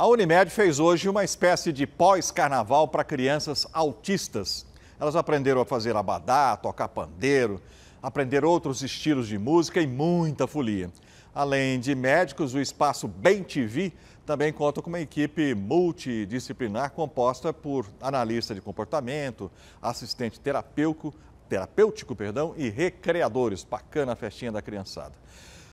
A Unimed fez hoje uma espécie de pós-carnaval para crianças autistas. Elas aprenderam a fazer abadá, tocar pandeiro, aprender outros estilos de música e muita folia. Além de médicos, o espaço Bem TV também conta com uma equipe multidisciplinar composta por analista de comportamento, assistente terapêutico, terapêutico perdão, e recreadores. Bacana a festinha da criançada.